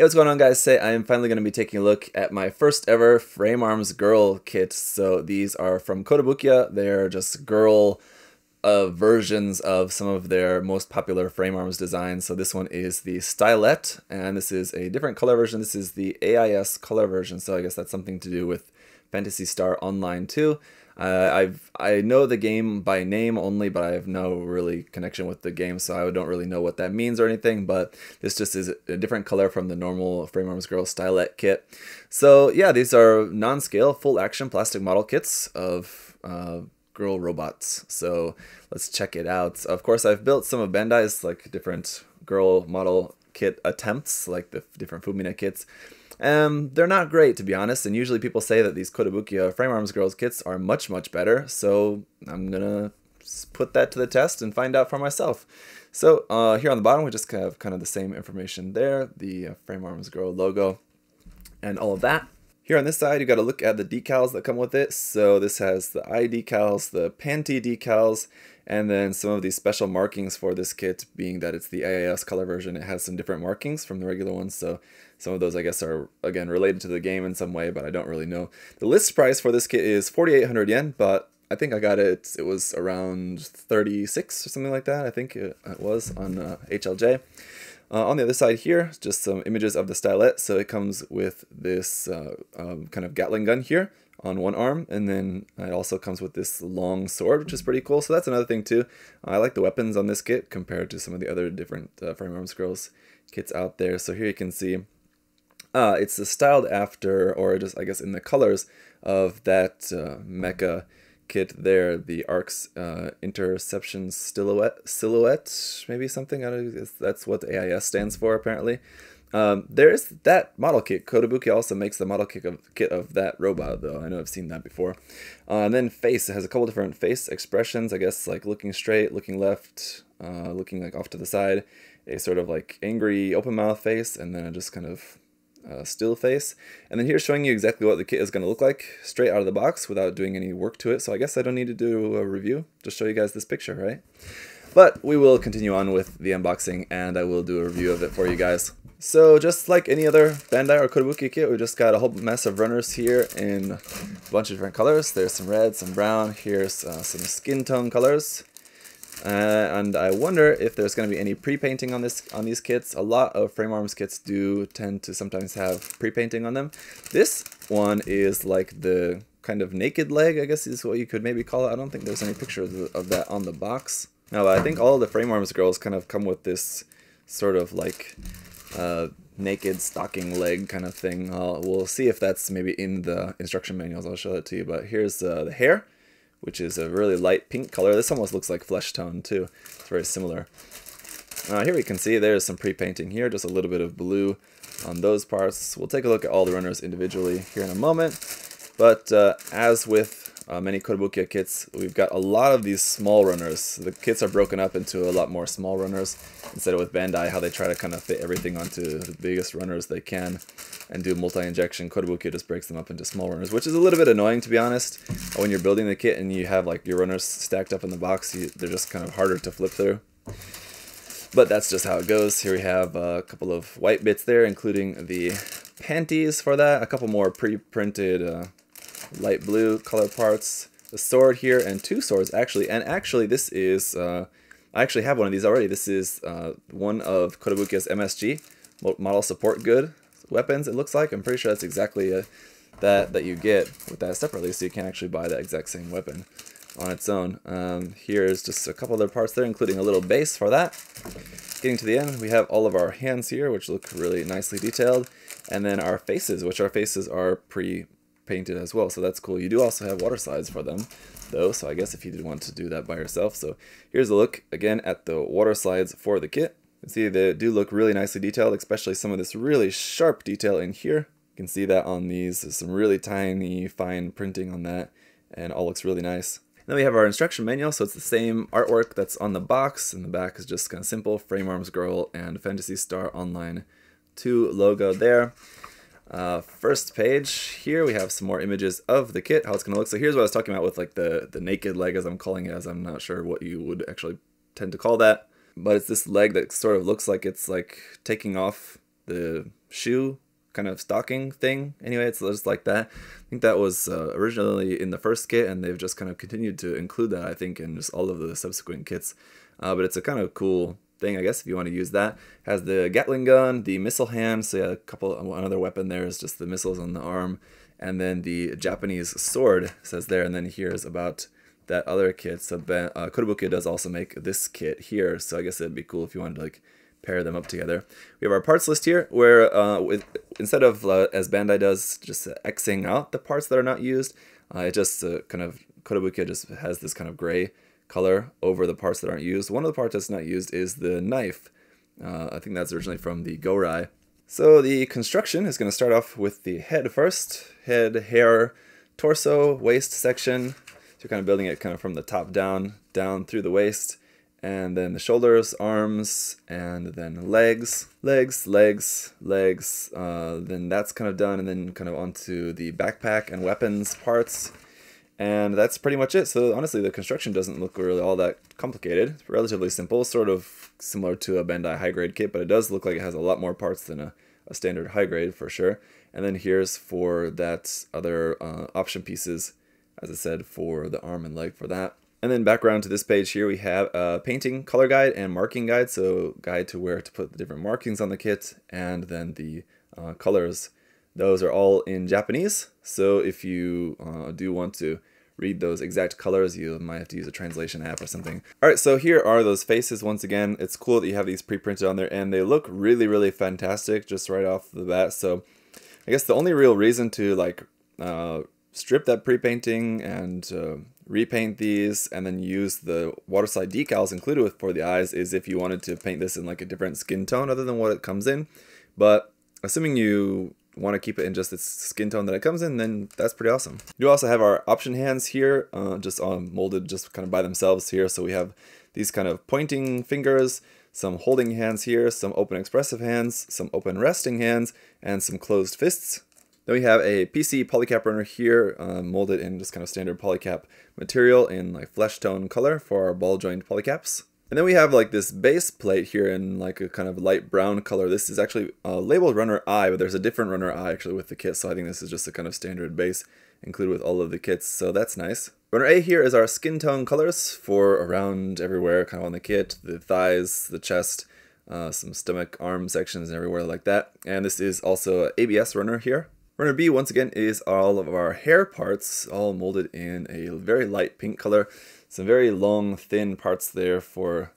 Hey, what's going on guys? Today I am finally going to be taking a look at my first ever Frame Arms Girl kit. So these are from Kotobukiya. They're just girl uh, versions of some of their most popular Frame Arms designs. So this one is the Stylet, and this is a different color version. This is the AIS color version, so I guess that's something to do with Fantasy Star Online too. Uh, I've I know the game by name only, but I have no really connection with the game, so I don't really know what that means or anything. But this just is a different color from the normal Frame Arms Girl stylet kit. So yeah, these are non-scale, full-action plastic model kits of uh, girl robots. So let's check it out. Of course, I've built some of Bandai's like different girl model kit attempts, like the different Fumina kits. Um, they're not great, to be honest, and usually people say that these Kotobukiya Frame Arms Girls kits are much, much better, so I'm gonna put that to the test and find out for myself. So uh, here on the bottom, we just have kind of the same information there, the uh, Frame Arms Girl logo and all of that. Here on this side, you got to look at the decals that come with it. So this has the eye decals, the panty decals, and then some of these special markings for this kit, being that it's the AIS color version. It has some different markings from the regular ones, so some of those, I guess, are, again, related to the game in some way, but I don't really know. The list price for this kit is 4,800 yen, but I think I got it, it was around 36 or something like that, I think it was on uh, HLJ. Uh, on the other side here, just some images of the stylet. So it comes with this uh, um, kind of Gatling gun here on one arm, and then it also comes with this long sword, which is pretty cool. So that's another thing too. I like the weapons on this kit compared to some of the other different uh, Frame Arms Girls kits out there. So here you can see uh, it's styled after, or just I guess in the colors of that uh, mecha kit there, the Arc's uh, interception silhouette, silhouette, maybe something. I don't, know, that's what AIS stands for, apparently. Um, there is that model kit. Kotobuki also makes the model kit of, kit of that robot, though. I know I've seen that before. Uh, and then face. It has a couple different face expressions, I guess, like looking straight, looking left, uh, looking like off to the side, a sort of like angry open mouth face, and then just kind of uh, still face. And then here's showing you exactly what the kit is going to look like straight out of the box without doing any work to it. So I guess I don't need to do a review, just show you guys this picture, right? But we will continue on with the unboxing and I will do a review of it for you guys. So just like any other Bandai or Kotobuki kit, we just got a whole mess of runners here in a bunch of different colors. There's some red, some brown, here's uh, some skin tone colors. Uh, and I wonder if there's going to be any pre-painting on this on these kits. A lot of frame arms kits do tend to sometimes have pre-painting on them. This one is like the kind of naked leg, I guess is what you could maybe call it. I don't think there's any pictures of that on the box. No, I think all the frame arms girls kind of come with this sort of like uh, naked stocking leg kind of thing. we'll see if that's maybe in the instruction manuals. I'll show it to you. But here's uh, the hair which is a really light pink color. This almost looks like flesh tone too. It's very similar. Uh, here we can see there's some pre-painting here, just a little bit of blue on those parts. We'll take a look at all the runners individually here in a moment. But uh, as with uh, many Korbukia kits. We've got a lot of these small runners. The kits are broken up into a lot more small runners instead of with Bandai, how they try to kind of fit everything onto the biggest runners they can and do multi-injection. Korbukia just breaks them up into small runners, which is a little bit annoying to be honest. When you're building the kit and you have like your runners stacked up in the box, you, they're just kind of harder to flip through. But that's just how it goes. Here we have a couple of white bits there, including the panties for that, a couple more pre-printed uh, light blue color parts, the sword here, and two swords actually. And actually, this is uh, I actually have one of these already. This is uh, one of Kotobukiya's MSG model support good weapons. It looks like I'm pretty sure that's exactly a, uh, that that you get with that separately, so you can actually buy that exact same weapon on its own. Um, here's just a couple other parts there, including a little base for that. Getting to the end, we have all of our hands here, which look really nicely detailed, and then our faces, which our faces are pre painted as well, so that's cool. You do also have water slides for them, though, so I guess if you did want to do that by yourself. So here's a look, again, at the water slides for the kit. You see they do look really nicely detailed, especially some of this really sharp detail in here. You can see that on these, There's some really tiny, fine printing on that, and all looks really nice. Then we have our instruction manual, so it's the same artwork that's on the box, and the back is just kind of simple, Frame Arms Girl and Fantasy Star Online 2 logo there. Uh, first page here, we have some more images of the kit, how it's going to look. So here's what I was talking about with like the, the naked leg, as I'm calling it, as I'm not sure what you would actually tend to call that. But it's this leg that sort of looks like it's like taking off the shoe kind of stocking thing. Anyway, it's just like that. I think that was uh, originally in the first kit, and they've just kind of continued to include that, I think, in just all of the subsequent kits. Uh, but it's a kind of cool thing, I guess, if you want to use that. Has the Gatling gun, the missile hand, so a couple, another weapon there is just the missiles on the arm, and then the Japanese sword says there, and then here's about that other kit. So ben, uh, Kotobuki does also make this kit here, so I guess it'd be cool if you wanted to like pair them up together. We have our parts list here, where uh, with, instead of, uh, as Bandai does, just uh, Xing out the parts that are not used, uh, it just uh, kind of, Kotobukiya just has this kind of gray color over the parts that aren't used. One of the parts that's not used is the knife. Uh, I think that's originally from the Gorai. So the construction is going to start off with the head first. Head, hair, torso, waist section. So you're kind of building it kind of from the top down, down through the waist. And then the shoulders, arms, and then legs, legs, legs, legs. Uh, then that's kind of done, and then kind of onto the backpack and weapons parts. And that's pretty much it. So honestly, the construction doesn't look really all that complicated. It's relatively simple, sort of similar to a Bandai high grade kit, but it does look like it has a lot more parts than a, a standard high grade for sure. And then here's for that other uh, option pieces, as I said, for the arm and leg for that. And then back around to this page here, we have a painting color guide and marking guide. So guide to where to put the different markings on the kit and then the uh, colors. Those are all in Japanese. So if you uh, do want to read those exact colors, you might have to use a translation app or something. All right, so here are those faces once again. It's cool that you have these pre-printed on there and they look really, really fantastic just right off the bat. So I guess the only real reason to like uh, strip that pre-painting and uh, repaint these and then use the waterslide decals included with for the eyes is if you wanted to paint this in like a different skin tone other than what it comes in. But assuming you want to keep it in just its skin tone that it comes in, then that's pretty awesome. You also have our option hands here, uh, just on molded just kind of by themselves here. So we have these kind of pointing fingers, some holding hands here, some open expressive hands, some open resting hands, and some closed fists. Then we have a PC polycap runner here, uh, molded in just kind of standard polycap material in like flesh tone color for our ball joint polycaps. And then we have like this base plate here in like a kind of light brown color. This is actually uh, labeled runner I, but there's a different runner I actually with the kit. So I think this is just a kind of standard base included with all of the kits. So that's nice. Runner A here is our skin tone colors for around everywhere, kind of on the kit, the thighs, the chest, uh, some stomach, arm sections, and everywhere like that. And this is also ABS runner here. Runner B, once again, is all of our hair parts, all molded in a very light pink color. Some very long, thin parts there for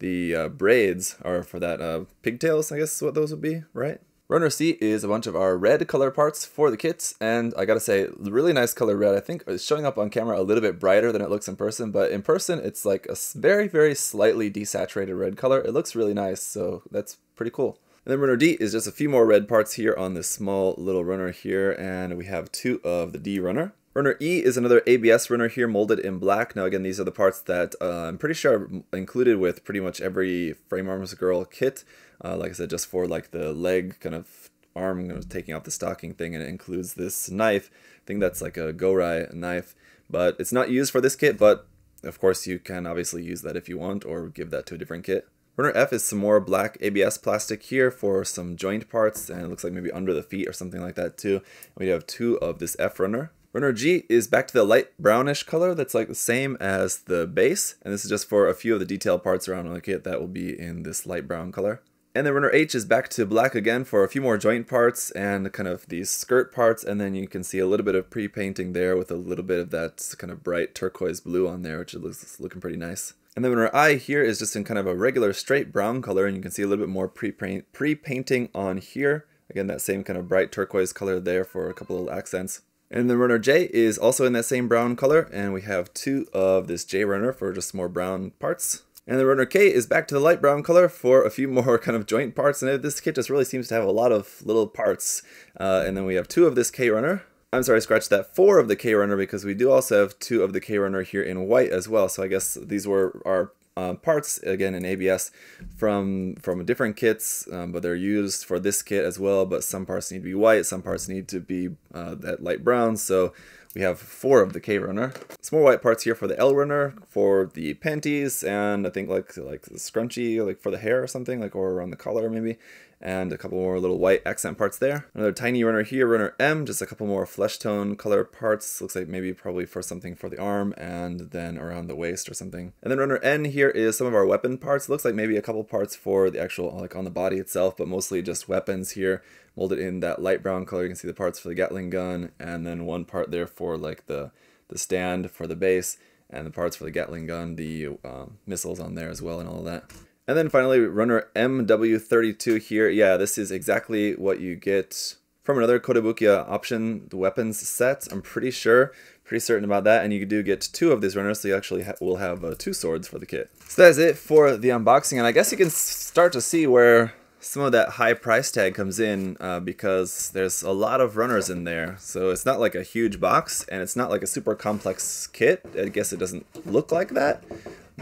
the uh, braids, or for that uh, pigtails, I guess is what those would be, right? Runner C is a bunch of our red color parts for the kits, and I gotta say, really nice color red. I think it's showing up on camera a little bit brighter than it looks in person, but in person it's like a very, very slightly desaturated red color. It looks really nice, so that's pretty cool. And then runner D is just a few more red parts here on this small little runner here, and we have two of the D runner. Runner E is another ABS runner here molded in black. Now again, these are the parts that uh, I'm pretty sure are included with pretty much every Frame Arms Girl kit. Uh, like I said, just for like the leg kind of arm kind of taking off the stocking thing and it includes this knife. I think that's like a Gorai knife, but it's not used for this kit, but of course you can obviously use that if you want or give that to a different kit. Runner F is some more black ABS plastic here for some joint parts, and it looks like maybe under the feet or something like that too. We have two of this F runner. Runner G is back to the light brownish color that's like the same as the base, and this is just for a few of the detail parts around the kit that will be in this light brown color. And then runner H is back to black again for a few more joint parts and kind of these skirt parts. And then you can see a little bit of pre-painting there with a little bit of that kind of bright turquoise blue on there, which looks looking pretty nice. And then our eye here is just in kind of a regular straight brown color, and you can see a little bit more pre-painting pre on here. Again, that same kind of bright turquoise color there for a couple little accents. And the runner J is also in that same brown color, and we have two of this J runner for just more brown parts. And the runner K is back to the light brown color for a few more kind of joint parts, and this kit just really seems to have a lot of little parts. Uh, and then we have two of this K runner, I'm sorry, scratch that, four of the K-Runner because we do also have two of the K-Runner here in white as well. So I guess these were our uh, parts, again in ABS, from, from different kits, um, but they're used for this kit as well. But some parts need to be white, some parts need to be uh, that light brown. So we have four of the K runner. Some more white parts here for the L runner, for the panties, and I think like like the scrunchie, like for the hair or something, like or around the collar maybe and a couple more little white accent parts there. Another tiny runner here, runner M, just a couple more flesh tone color parts. Looks like maybe probably for something for the arm and then around the waist or something. And then runner N here is some of our weapon parts. Looks like maybe a couple parts for the actual, like on the body itself, but mostly just weapons here molded in that light brown color. You can see the parts for the Gatling gun and then one part there for like the, the stand for the base and the parts for the Gatling gun, the um, missiles on there as well and all of that. And then finally, runner MW32 here. Yeah, this is exactly what you get from another Kotobukiya option, the weapons set. I'm pretty sure, pretty certain about that. And you do get two of these runners, so you actually ha will have uh, two swords for the kit. So that's it for the unboxing. And I guess you can start to see where some of that high price tag comes in uh, because there's a lot of runners in there. So it's not like a huge box and it's not like a super complex kit. I guess it doesn't look like that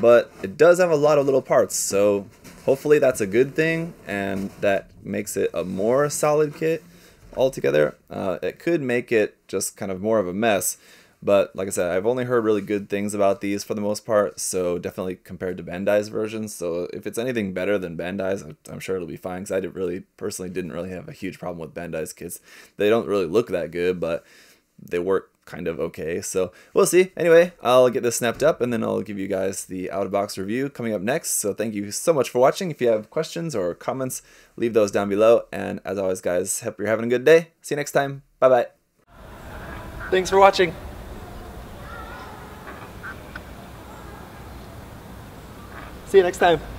but it does have a lot of little parts, so hopefully that's a good thing and that makes it a more solid kit altogether. Uh, it could make it just kind of more of a mess, but like I said, I've only heard really good things about these for the most part, so definitely compared to Bandai's versions. So if it's anything better than Bandai's, I'm sure it'll be fine because I did really personally didn't really have a huge problem with Bandai's kits. They don't really look that good, but they work kind of okay. So we'll see. Anyway, I'll get this snapped up and then I'll give you guys the out of box review coming up next. So thank you so much for watching. If you have questions or comments, leave those down below. And as always, guys, hope you're having a good day. See you next time. Bye bye. Thanks for watching. See you next time.